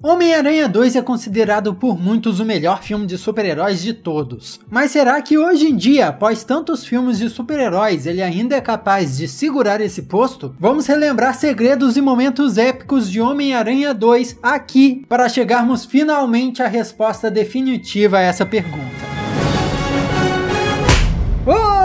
Homem-Aranha 2 é considerado por muitos o melhor filme de super-heróis de todos. Mas será que hoje em dia, após tantos filmes de super-heróis, ele ainda é capaz de segurar esse posto? Vamos relembrar segredos e momentos épicos de Homem-Aranha 2 aqui para chegarmos finalmente à resposta definitiva a essa pergunta. Oh!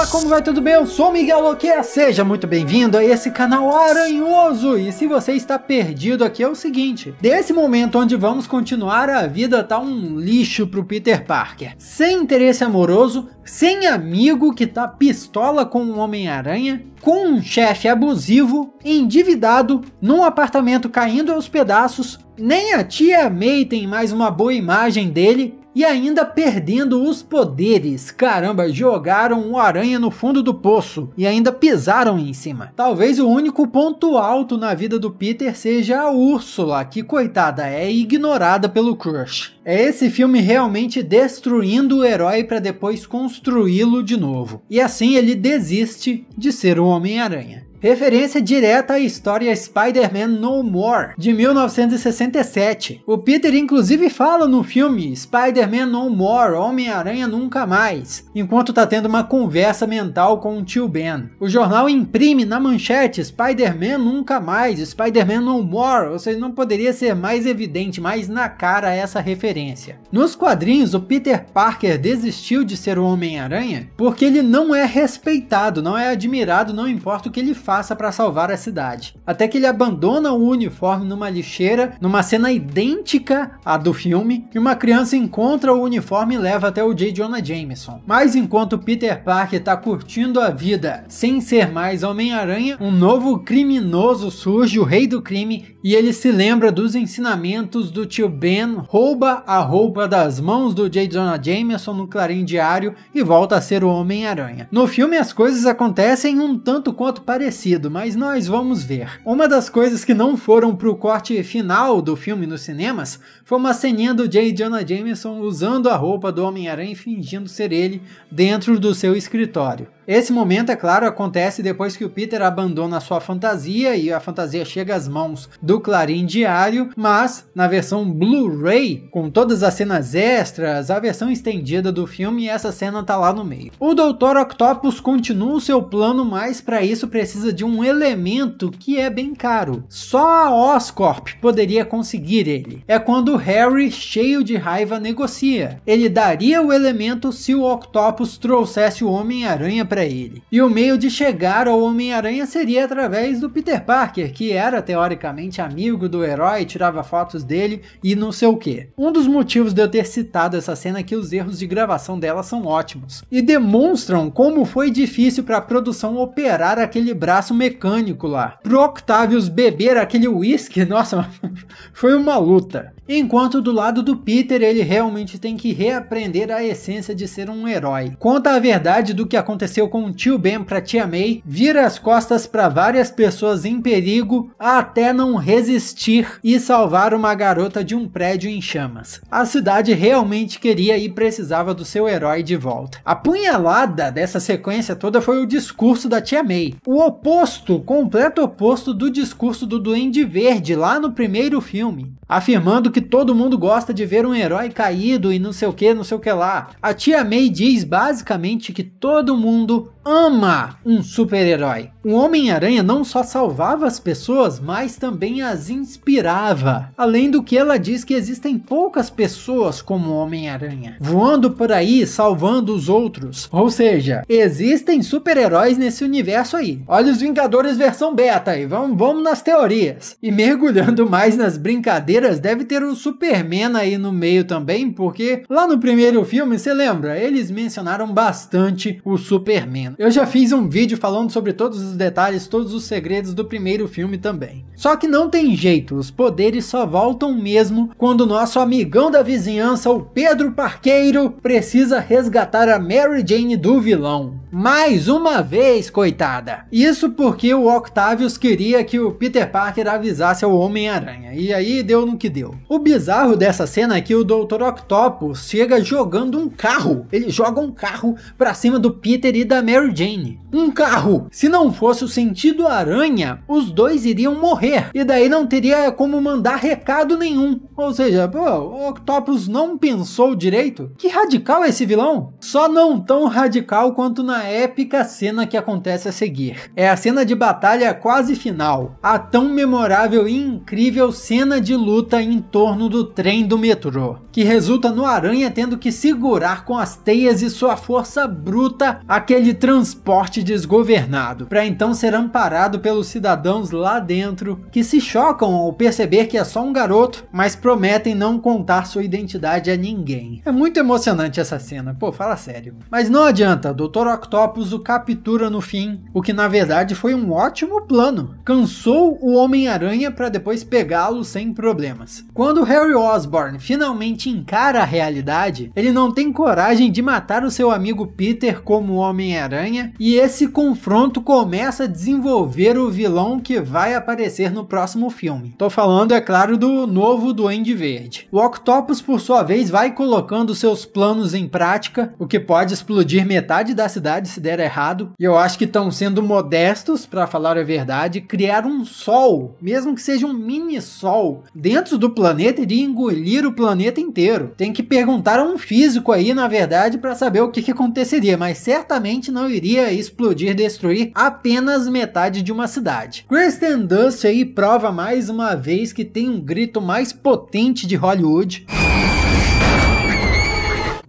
Olá, como vai? Tudo bem? Eu sou Miguel Loqueira, seja muito bem-vindo a esse canal aranhoso! E se você está perdido aqui é o seguinte, desse momento onde vamos continuar, a vida tá um lixo pro Peter Parker. Sem interesse amoroso, sem amigo que tá pistola com o um Homem-Aranha, com um chefe abusivo, endividado, num apartamento caindo aos pedaços, nem a tia May tem mais uma boa imagem dele, e ainda perdendo os poderes. Caramba, jogaram o aranha no fundo do poço e ainda pisaram em cima. Talvez o único ponto alto na vida do Peter seja a Úrsula, que coitada é ignorada pelo Crush. É esse filme realmente destruindo o herói para depois construí-lo de novo. E assim ele desiste de ser o Homem-Aranha. Referência direta à história Spider-Man No More, de 1967. O Peter inclusive fala no filme Spider-Man No More, Homem-Aranha Nunca Mais, enquanto tá tendo uma conversa mental com o tio Ben. O jornal imprime na manchete Spider-Man Nunca Mais, Spider-Man No More, ou seja, não poderia ser mais evidente, mais na cara essa referência. Nos quadrinhos, o Peter Parker desistiu de ser o Homem-Aranha porque ele não é respeitado, não é admirado, não importa o que ele faça faça para salvar a cidade. Até que ele abandona o uniforme numa lixeira, numa cena idêntica à do filme, e uma criança encontra o uniforme e leva até o J. Jonah Jameson. Mas enquanto Peter Parker está curtindo a vida sem ser mais Homem-Aranha, um novo criminoso surge, o rei do crime, e ele se lembra dos ensinamentos do tio Ben, rouba a roupa das mãos do J. Jonah Jameson no Clarim Diário e volta a ser o Homem-Aranha. No filme as coisas acontecem um tanto quanto parecidas mas nós vamos ver. Uma das coisas que não foram pro corte final do filme nos cinemas foi uma ceninha do J. Jonah Jameson usando a roupa do Homem-Aranha e fingindo ser ele dentro do seu escritório. Esse momento, é claro, acontece depois que o Peter abandona sua fantasia e a fantasia chega às mãos do Clarim Diário, mas na versão Blu-ray, com todas as cenas extras, a versão estendida do filme, essa cena tá lá no meio. O Doutor Octopus continua o seu plano, mas para isso precisa de um elemento que é bem caro. Só a Oscorp poderia conseguir ele. É quando Harry, cheio de raiva, negocia. Ele daria o elemento se o Octopus trouxesse o Homem-Aranha para para ele. E o meio de chegar ao Homem-Aranha seria através do Peter Parker, que era teoricamente amigo do herói, tirava fotos dele e não sei o que. Um dos motivos de eu ter citado essa cena é que os erros de gravação dela são ótimos e demonstram como foi difícil para a produção operar aquele braço mecânico lá. Pro Octavius beber aquele uísque, nossa, foi uma luta. Enquanto do lado do Peter, ele realmente tem que reaprender a essência de ser um herói. Conta a verdade do que aconteceu com tio Ben para tia May, vira as costas para várias pessoas em perigo até não resistir e salvar uma garota de um prédio em chamas. A cidade realmente queria e precisava do seu herói de volta. A punhalada dessa sequência toda foi o discurso da tia May, o oposto, completo oposto do discurso do Duende Verde lá no primeiro filme, afirmando que todo mundo gosta de ver um herói caído e não sei o que, não sei o que lá. A tia May diz basicamente que todo mundo mundo ama um super-herói. O Homem-Aranha não só salvava as pessoas, mas também as inspirava. Além do que ela diz que existem poucas pessoas como o Homem-Aranha, voando por aí salvando os outros. Ou seja, existem super-heróis nesse universo aí. Olha os Vingadores versão beta aí, vamos, vamos nas teorias. E mergulhando mais nas brincadeiras, deve ter o Superman aí no meio também, porque lá no primeiro filme, você lembra, eles mencionaram bastante o Superman. Eu já fiz um vídeo falando sobre todos os detalhes, todos os segredos do primeiro filme também. Só que não tem jeito, os poderes só voltam mesmo quando nosso amigão da vizinhança, o Pedro Parqueiro, precisa resgatar a Mary Jane do vilão. Mais uma vez, coitada. Isso porque o Octavius queria que o Peter Parker avisasse ao Homem-Aranha, e aí deu no que deu. O bizarro dessa cena é que o Dr. Octopus chega jogando um carro. Ele joga um carro pra cima do Peter e da Mary Mary Jane. Um carro! Se não fosse o sentido aranha, os dois iriam morrer. E daí não teria como mandar recado nenhum. Ou seja, pô, o Octopus não pensou direito? Que radical é esse vilão? Só não tão radical quanto na épica cena que acontece a seguir. É a cena de batalha quase final. A tão memorável e incrível cena de luta em torno do trem do metrô. Que resulta no aranha tendo que segurar com as teias e sua força bruta aquele trem transporte desgovernado, para então ser amparado pelos cidadãos lá dentro, que se chocam ao perceber que é só um garoto, mas prometem não contar sua identidade a ninguém. É muito emocionante essa cena, pô, fala sério. Mas não adianta, Dr. Octopus o captura no fim, o que na verdade foi um ótimo plano. Cansou o Homem-Aranha para depois pegá-lo sem problemas. Quando Harry Osborn finalmente encara a realidade, ele não tem coragem de matar o seu amigo Peter como Homem-Aranha Homem-Aranha, e esse confronto começa a desenvolver o vilão que vai aparecer no próximo filme. Tô falando, é claro, do novo Duende Verde. O Octopus, por sua vez, vai colocando seus planos em prática, o que pode explodir metade da cidade se der errado, e eu acho que estão sendo modestos, para falar a verdade, criar um sol, mesmo que seja um mini sol, dentro do planeta iria engolir o planeta inteiro. Tem que perguntar a um físico aí, na verdade, para saber o que, que aconteceria, mas certamente não iria explodir e destruir apenas metade de uma cidade. Kristen Dust aí prova mais uma vez que tem um grito mais potente de Hollywood.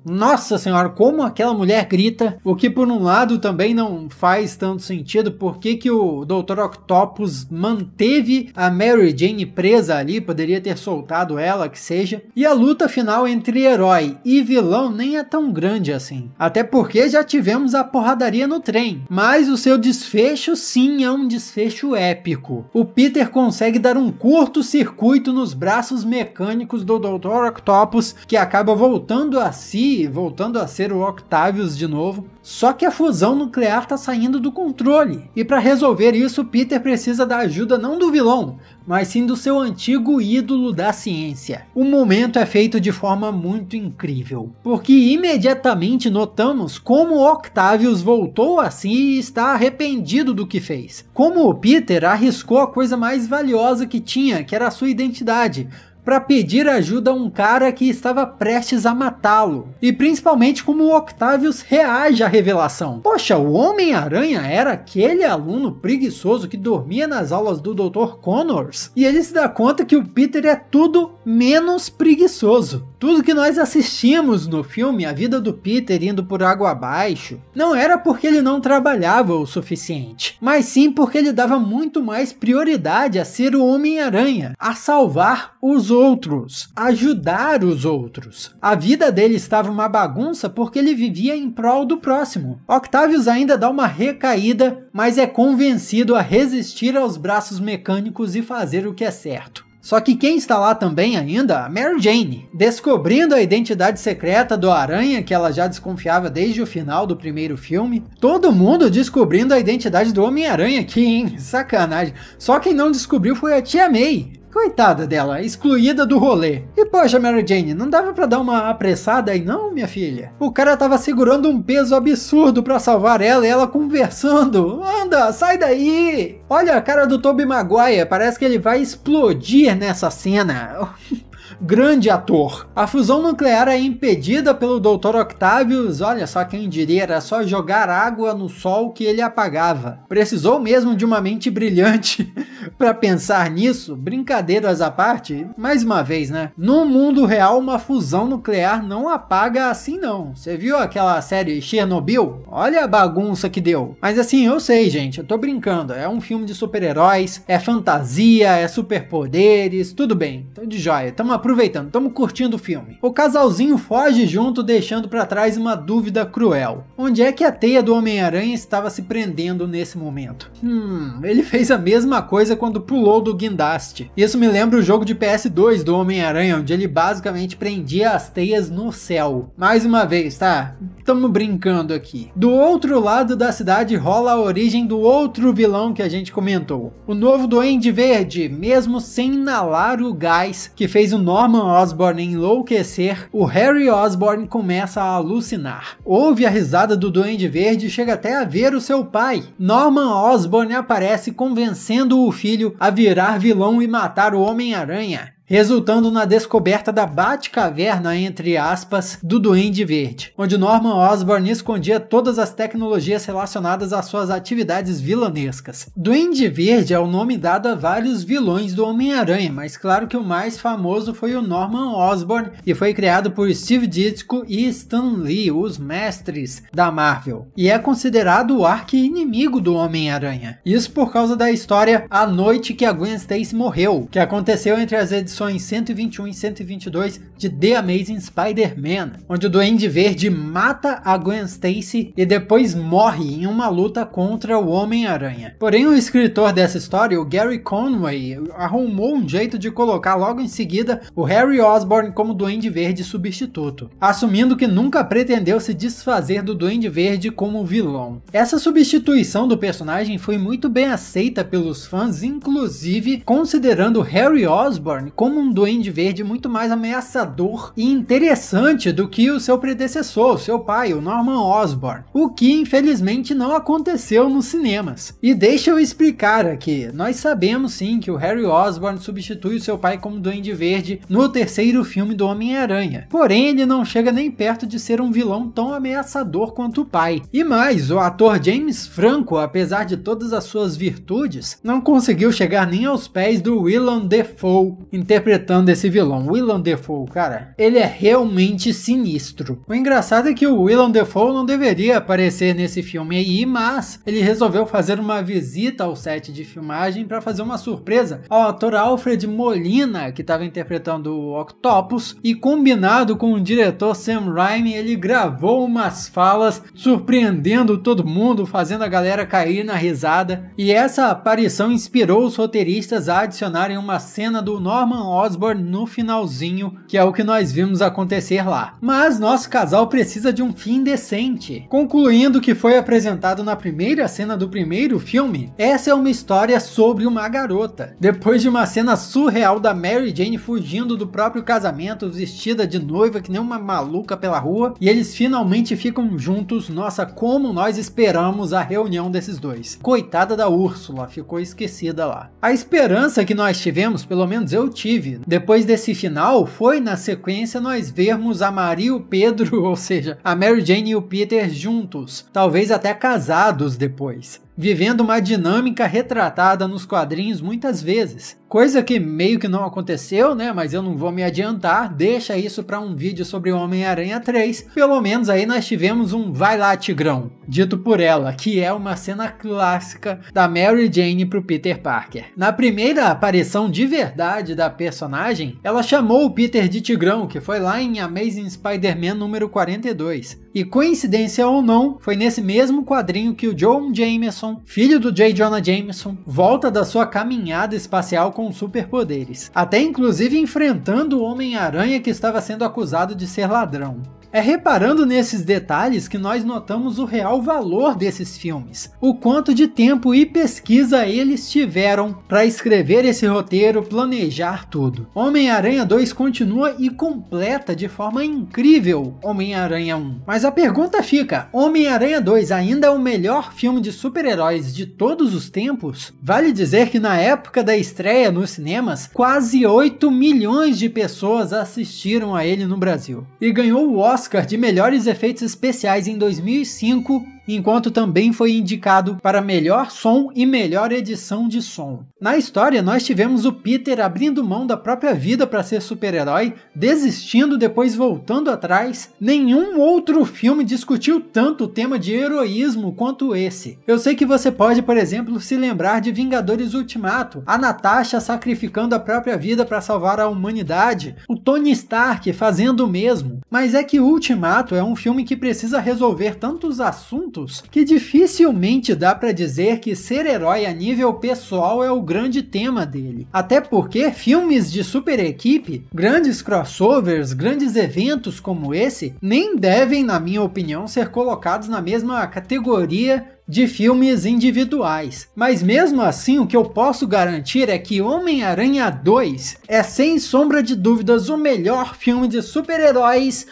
Nossa senhora, como aquela mulher grita, o que por um lado também não faz tanto sentido, porque que o Dr. Octopus manteve a Mary Jane presa ali, poderia ter soltado ela, que seja. E a luta final entre herói e vilão nem é tão grande assim, até porque já tivemos a porradaria no trem, mas o seu desfecho sim é um desfecho épico. O Peter consegue dar um curto circuito nos braços mecânicos do Dr. Octopus, que acaba voltando a si voltando a ser o Octavius de novo. Só que a fusão nuclear está saindo do controle. E para resolver isso, Peter precisa da ajuda não do vilão, mas sim do seu antigo ídolo da ciência. O momento é feito de forma muito incrível, porque imediatamente notamos como Octavius voltou a si e está arrependido do que fez. Como o Peter arriscou a coisa mais valiosa que tinha, que era a sua identidade, para pedir ajuda a um cara que estava prestes a matá-lo, e principalmente como o Octavius reage à revelação. Poxa, o Homem-Aranha era aquele aluno preguiçoso que dormia nas aulas do Dr. Connors, e ele se dá conta que o Peter é tudo menos preguiçoso. Tudo que nós assistimos no filme, a vida do Peter indo por água abaixo, não era porque ele não trabalhava o suficiente, mas sim porque ele dava muito mais prioridade a ser o Homem-Aranha, a salvar os outros, ajudar os outros. A vida dele estava uma bagunça porque ele vivia em prol do próximo. Octavius ainda dá uma recaída, mas é convencido a resistir aos braços mecânicos e fazer o que é certo. Só que quem está lá também ainda? A Mary Jane, descobrindo a identidade secreta do Aranha, que ela já desconfiava desde o final do primeiro filme. Todo mundo descobrindo a identidade do Homem-Aranha aqui, hein? Sacanagem. Só quem não descobriu foi a tia May. Coitada dela, excluída do rolê. E poxa, Mary Jane, não dava para dar uma apressada aí não, minha filha? O cara tava segurando um peso absurdo para salvar ela e ela conversando. Anda, sai daí! Olha a cara do Toby Maguire, parece que ele vai explodir nessa cena. grande ator. A fusão nuclear é impedida pelo Dr. Octavius, olha só quem diria, era só jogar água no sol que ele apagava. Precisou mesmo de uma mente brilhante para pensar nisso, brincadeiras à parte, mais uma vez, né? No mundo real, uma fusão nuclear não apaga assim, não. Você viu aquela série Chernobyl? Olha a bagunça que deu. Mas assim, eu sei, gente, eu tô brincando. É um filme de super-heróis, é fantasia, é superpoderes, tudo bem. Tô de joia, tamo aproveitando, tamo curtindo o filme. O casalzinho foge junto, deixando para trás uma dúvida cruel. Onde é que a teia do Homem-Aranha estava se prendendo nesse momento? Hum, ele fez a mesma coisa quando quando pulou do guindaste. Isso me lembra o jogo de PS2 do Homem-Aranha, onde ele basicamente prendia as teias no céu. Mais uma vez, tá? Tamo brincando aqui. Do outro lado da cidade rola a origem do outro vilão que a gente comentou. O novo Duende Verde, mesmo sem inalar o gás que fez o Norman Osborn enlouquecer, o Harry Osborn começa a alucinar. Ouve a risada do Duende Verde e chega até a ver o seu pai. Norman Osborn aparece convencendo o filho filho a virar vilão e matar o Homem-Aranha resultando na descoberta da Batcaverna, entre aspas, do Duende Verde, onde Norman Osborn escondia todas as tecnologias relacionadas às suas atividades vilanescas. Duende Verde é o nome dado a vários vilões do Homem-Aranha, mas claro que o mais famoso foi o Norman Osborn e foi criado por Steve Ditko e Stan Lee, os mestres da Marvel, e é considerado o arqui-inimigo do Homem-Aranha. Isso por causa da história A Noite que a Gwen Stacy Morreu, que aconteceu entre as edições edições 121 e 122 de The Amazing Spider-Man, onde o Duende Verde mata a Gwen Stacy e depois morre em uma luta contra o Homem-Aranha. Porém, o escritor dessa história, o Gary Conway, arrumou um jeito de colocar logo em seguida o Harry Osborn como Duende Verde substituto, assumindo que nunca pretendeu se desfazer do Duende Verde como vilão. Essa substituição do personagem foi muito bem aceita pelos fãs, inclusive considerando Harry Osborn como como um duende verde muito mais ameaçador e interessante do que o seu predecessor, o seu pai, o Norman Osborn, o que infelizmente não aconteceu nos cinemas. E deixa eu explicar aqui, nós sabemos sim que o Harry Osborn substitui o seu pai como duende verde no terceiro filme do Homem-Aranha, porém ele não chega nem perto de ser um vilão tão ameaçador quanto o pai. E mais, o ator James Franco, apesar de todas as suas virtudes, não conseguiu chegar nem aos pés do Willem Dafoe, interpretando esse vilão. Willem Dafoe, cara, ele é realmente sinistro. O engraçado é que o Willem Dafoe não deveria aparecer nesse filme aí, mas ele resolveu fazer uma visita ao set de filmagem para fazer uma surpresa ao ator Alfred Molina, que estava interpretando o Octopus, e combinado com o diretor Sam Raimi, ele gravou umas falas surpreendendo todo mundo, fazendo a galera cair na risada. E essa aparição inspirou os roteiristas a adicionarem uma cena do Norman Norman Osborn no finalzinho, que é o que nós vimos acontecer lá. Mas nosso casal precisa de um fim decente. Concluindo o que foi apresentado na primeira cena do primeiro filme, essa é uma história sobre uma garota. Depois de uma cena surreal da Mary Jane fugindo do próprio casamento, vestida de noiva que nem uma maluca pela rua, e eles finalmente ficam juntos. Nossa, como nós esperamos a reunião desses dois. Coitada da Úrsula, ficou esquecida lá. A esperança que nós tivemos, pelo menos eu tive, Steve. Depois desse final, foi na sequência nós vermos a Maria e o Pedro, ou seja, a Mary Jane e o Peter juntos, talvez até casados depois vivendo uma dinâmica retratada nos quadrinhos muitas vezes. Coisa que meio que não aconteceu, né? Mas eu não vou me adiantar, deixa isso para um vídeo sobre Homem-Aranha 3. Pelo menos aí nós tivemos um Vai lá, Tigrão, dito por ela, que é uma cena clássica da Mary Jane pro Peter Parker. Na primeira aparição de verdade da personagem, ela chamou o Peter de Tigrão, que foi lá em Amazing Spider-Man número 42. E coincidência ou não, foi nesse mesmo quadrinho que o John Jameson Jameson, filho do J. Jonah Jameson, volta da sua caminhada espacial com superpoderes, até inclusive enfrentando o Homem-Aranha que estava sendo acusado de ser ladrão. É reparando nesses detalhes que nós notamos o real valor desses filmes, o quanto de tempo e pesquisa eles tiveram para escrever esse roteiro, planejar tudo. Homem-Aranha 2 continua e completa de forma incrível Homem-Aranha 1. Mas a pergunta fica: Homem-Aranha 2 ainda é o melhor filme de super-heróis de todos os tempos? Vale dizer que na época da estreia nos cinemas, quase 8 milhões de pessoas assistiram a ele no Brasil e ganhou o Oscar Oscar de melhores efeitos especiais em 2005 enquanto também foi indicado para melhor som e melhor edição de som. Na história, nós tivemos o Peter abrindo mão da própria vida para ser super-herói, desistindo, depois voltando atrás. Nenhum outro filme discutiu tanto o tema de heroísmo quanto esse. Eu sei que você pode, por exemplo, se lembrar de Vingadores Ultimato, a Natasha sacrificando a própria vida para salvar a humanidade, o Tony Stark fazendo o mesmo. Mas é que Ultimato é um filme que precisa resolver tantos assuntos que dificilmente dá para dizer que ser herói a nível pessoal é o grande tema dele. Até porque filmes de super equipe, grandes crossovers, grandes eventos como esse, nem devem, na minha opinião, ser colocados na mesma categoria de filmes individuais. Mas mesmo assim, o que eu posso garantir é que Homem-Aranha 2 é sem sombra de dúvidas o melhor filme de super-heróis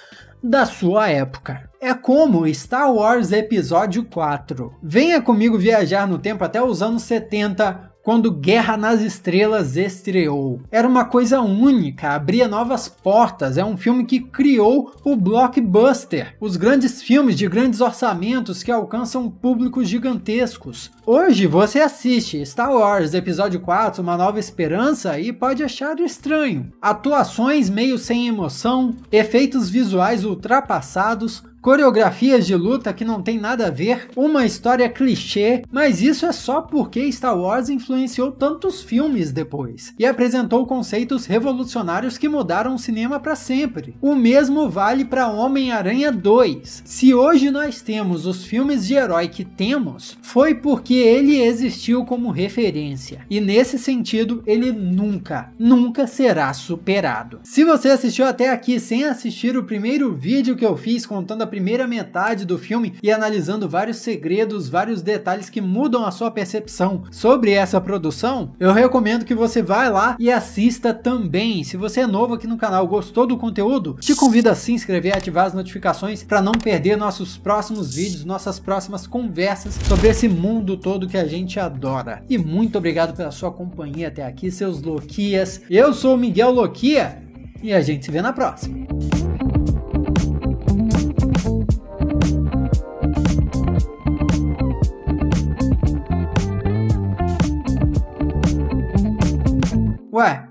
da sua época. É como Star Wars Episódio 4. Venha comigo viajar no tempo até os anos 70 quando Guerra nas Estrelas estreou. Era uma coisa única, abria novas portas, é um filme que criou o blockbuster, os grandes filmes de grandes orçamentos que alcançam públicos gigantescos. Hoje você assiste Star Wars Episódio 4, Uma Nova Esperança e pode achar estranho. Atuações meio sem emoção, efeitos visuais ultrapassados, coreografias de luta que não tem nada a ver, uma história clichê, mas isso é só porque Star Wars influenciou tantos filmes depois e apresentou conceitos revolucionários que mudaram o cinema para sempre. O mesmo vale para Homem-Aranha 2. Se hoje nós temos os filmes de herói que temos, foi porque ele existiu como referência. E nesse sentido, ele nunca, nunca será superado. Se você assistiu até aqui sem assistir o primeiro vídeo que eu fiz contando a primeira metade do filme e analisando vários segredos, vários detalhes que mudam a sua percepção sobre essa produção, eu recomendo que você vá lá e assista também. Se você é novo aqui no canal, gostou do conteúdo, te convido a se inscrever e ativar as notificações para não perder nossos próximos vídeos, nossas próximas conversas sobre esse mundo todo que a gente adora. E muito obrigado pela sua companhia até aqui, seus Loquias. Eu sou o Miguel Loquia e a gente se vê na próxima. Ué,